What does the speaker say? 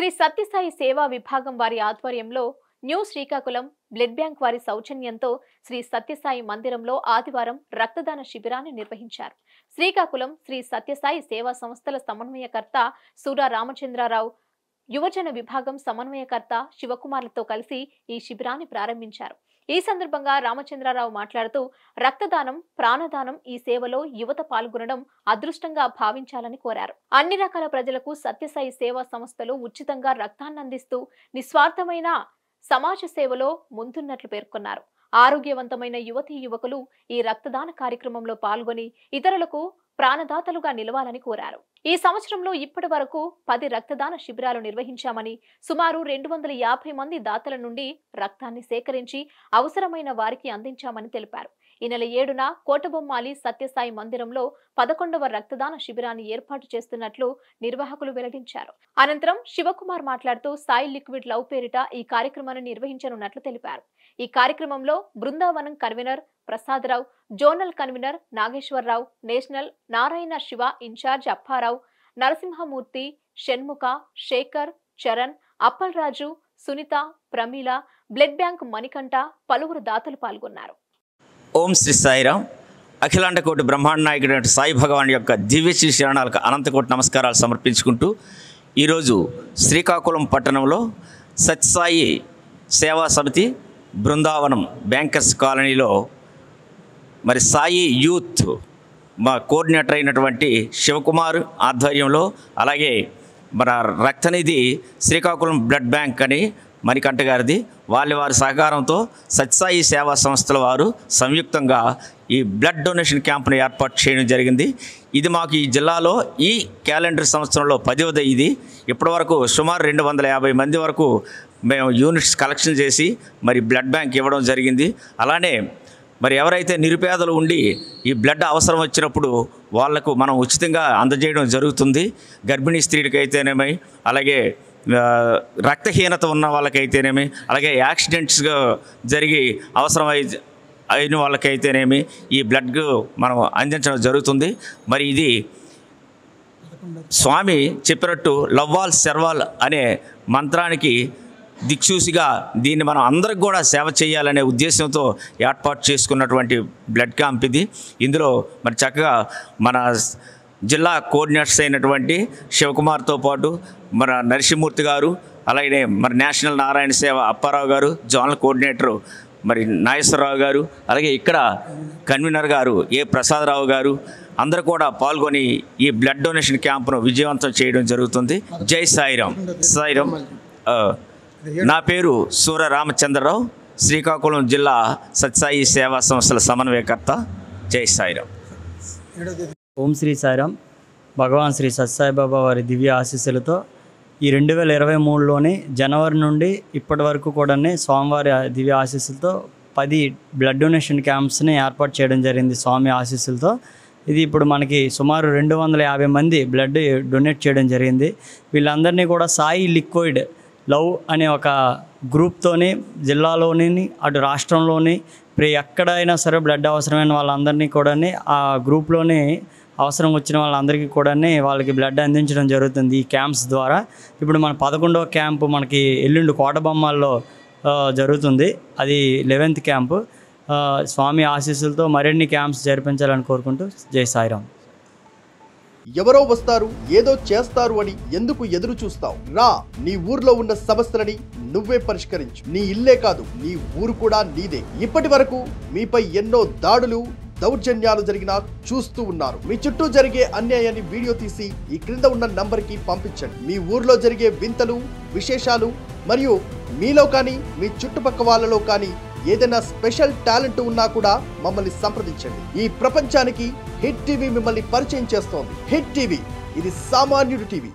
శ్రీ సత్యసాయి సేవా విభాగం వారి ఆధ్వర్యంలో న్యూ శ్రీకాకుళం బ్లడ్ బ్యాంక్ వారి సౌజన్యంతో శ్రీ సత్యసాయి మందిరంలో ఆదివారం రక్తదాన శిబిరాన్ని నిర్వహించారు శ్రీకాకుళం శ్రీ సత్యసాయి సేవా సంస్థల సమన్వయకర్త సూరా రామచంద్రారావు యువజన విభాగం సమన్వయకర్త శివకుమార్లతో కలిసి ఈ శిబిరాన్ని ప్రారంభించారు ఈ సందర్భంగా రామచంద్రారావు మాట్లాడుతూ రక్తదానం ప్రాణదానం ఈ సేవలో యువత పాల్గొనడం అదృష్టంగా భావించాలని కోరారు అన్ని రకాల ప్రజలకు సత్యసాయి సేవా సంస్థలు ఉచితంగా రక్తాన్నందిస్తూ నిస్వార్థమైన సమాజ సేవలో ముందున్నట్లు పేర్కొన్నారు ఆరోగ్యవంతమైన యువతీ యువకులు ఈ రక్తదాన కార్యక్రమంలో పాల్గొని ఇతరులకు ప్రాణదాతలుగా నిలవాలని కోరారు ఈ సంవత్సరంలో ఇప్పటి వరకు పది రక్తదాన శిబిరాలు నిర్వహించామని సుమారు రెండు వందల యాభై మంది దాతల నుండి రక్తాన్ని సేకరించి అవసరమైన వారికి అందించామని తెలిపారు ఈ నెల ఏడున కోటబొమ్మాలి సత్యసాయి మందిరంలో పదకొండవ రక్తదాన శిబిరాన్ని ఏర్పాటు చేస్తున్నట్లు నిర్వాహకులు వెల్లడించారు అనంతరం శివకుమార్ మాట్లాడుతూ సాయి లిక్విడ్ లవ్ పేరిట ఈ కార్యక్రమాన్ని నిర్వహించనున్నట్లు తెలిపారు ఈ కార్యక్రమంలో Brindavanam convener Prasadarao zonal convener Nageswararao national Narayana Siva incharge Apparao Narasimhamurthy Shanmukha Sekhar Charan Appal Raju Sunitha Pramila blood bank Manikanta పలువురు దాతలు పాల్గొన్నారు ఓం శ్రీ సాయిరామ్ అఖిలాండకోటి బ్రహ్మాండ నాయకుడు సాయి భగవాన్ యొక్క దివ్య శ్రీ శరణాలకు అనంతకోటి నమస్కారాలు సమర్పించుకుంటూ ఈరోజు శ్రీకాకుళం పట్టణంలో సత్సాయి సేవా సమితి బృందావనం బ్యాంకర్స్ కాలనీలో మరి సాయి యూత్ మా కోఆర్డినేటర్ అయినటువంటి శివకుమార్ ఆధ్వర్యంలో అలాగే మన రక్తనిధి శ్రీకాకుళం బ్లడ్ బ్యాంక్ అని మణికంఠ గారిది వాళ్ళ వారి సహకారంతో సత్సాయి సేవా సంస్థల వారు సంయుక్తంగా ఈ బ్లడ్ డొనేషన్ క్యాంప్ను ఏర్పాటు చేయడం జరిగింది ఇది మాకు ఈ జిల్లాలో ఈ క్యాలెండర్ సంవత్సరంలో పదివది ఇది ఇప్పటివరకు సుమారు రెండు వందల యాభై మంది వరకు మేము యూనిట్స్ కలెక్షన్ చేసి మరి బ్లడ్ బ్యాంక్ ఇవ్వడం జరిగింది అలానే మరి ఎవరైతే నిరుపేదలు ఉండి ఈ బ్లడ్ అవసరం వచ్చినప్పుడు వాళ్లకు మనం ఉచితంగా అందజేయడం జరుగుతుంది గర్భిణీ స్త్రీలకైతేనేమై అలాగే రక్తహీనత ఉన్న వాళ్ళకైతేనేమి అలాగే యాక్సిడెంట్స్గా జరిగి అవసరమై అయిన వాళ్ళకైతేనేమి ఈ బ్లడ్ మనం అందించడం జరుగుతుంది మరి ఇది స్వామి చెప్పినట్టు లవ్వాల్ సెర్వాల్ అనే మంత్రానికి దిక్సూసిగా దీన్ని మనం అందరికి కూడా సేవ చేయాలనే ఉద్దేశంతో ఏర్పాటు చేసుకున్నటువంటి బ్లడ్ క్యాంప్ ఇది ఇందులో మరి చక్కగా మన జిల్లా కోఆర్డినేటర్స్ అయినటువంటి శివకుమార్తో పాటు మన నరసింహమూర్తి గారు అలాగే మరి నేషనల్ నారాయణ సేవ అప్పారావు గారు జోనల్ కోఆర్డినేటరు మరి నాగేశ్వరరావు గారు అలాగే ఇక్కడ కన్వీనర్ గారు ఏ ప్రసాదరావు గారు అందరూ కూడా పాల్గొని ఈ బ్లడ్ డొనేషన్ క్యాంపును విజయవంతం చేయడం జరుగుతుంది జై సాయిరామ్ సాయిరామ్ నా పేరు సూర్య రామచంద్రరావు శ్రీకాకుళం జిల్లా సత్సాయి సేవా సంస్థల సమన్వయకర్త జై సాయిరామ్ ఓం శ్రీ సాయిరామ్ భగవాన్ శ్రీ సత్సాయిబాబా వారి దివ్య ఆశీస్సులతో ఈ రెండు వేల ఇరవై మూడులోని జనవరి నుండి ఇప్పటి వరకు కూడా స్వామివారి దివ్య ఆశీస్సులతో పది బ్లడ్ డొనేషన్ క్యాంప్స్ని ఏర్పాటు చేయడం జరిగింది స్వామి ఆశీస్సులతో ఇది ఇప్పుడు మనకి సుమారు రెండు వందల యాభై మంది బ్లడ్ డొనేట్ చేయడం జరిగింది వీళ్ళందరినీ కూడా సాయి లిక్విడ్ లవ్ అనే ఒక గ్రూప్తోని జిల్లాలోని అటు రాష్ట్రంలోని ఎక్కడైనా సరే బ్లడ్ అవసరమైన వాళ్ళందరినీ కూడా ఆ గ్రూప్లోనే అవసరం వచ్చిన వాళ్ళందరికీ కూడా వాళ్ళకి బ్లడ్ అందించడం జరుగుతుంది ఈ క్యాంప్స్ ద్వారా ఇప్పుడు మన పదకొండవ క్యాంపు మనకి ఎల్లుండి కోటబొమ్మల్లో జరుగుతుంది అది లెవెన్త్ క్యాంపు స్వామి ఆశీస్సులతో మరిన్ని క్యాంప్స్ జరిపించాలని కోరుకుంటూ జై సాయిరామ్ ఎవరో వస్తారు ఏదో చేస్తారు అని ఎందుకు ఎదురు చూస్తావు రా నీ ఊర్లో ఉన్న సమస్యలని నువ్వే పరిష్కరించు నీ ఇల్లే కాదు నీ ఊరు కూడా నీదే ఇప్పటి వరకు మీపై ఎన్నో దాడులు దౌర్జన్యాలు జరిగినా చూస్తూ ఉన్నారు మీ చుట్టూ జరిగే అన్యాయాన్ని వీడియో తీసి ఈ క్రింద ఉన్న కి పంపించండి మీ ఊర్లో జరిగే వింతలు విశేషాలు మరియు మీలో కానీ మీ చుట్టుపక్క వాళ్ళలో కానీ ఏదైనా స్పెషల్ టాలెంట్ ఉన్నా కూడా మమ్మల్ని సంప్రదించండి ఈ ప్రపంచానికి హిట్ టీవీ మిమ్మల్ని పరిచయం చేస్తోంది హిట్ టీవీ ఇది సామాన్యుడి టీవీ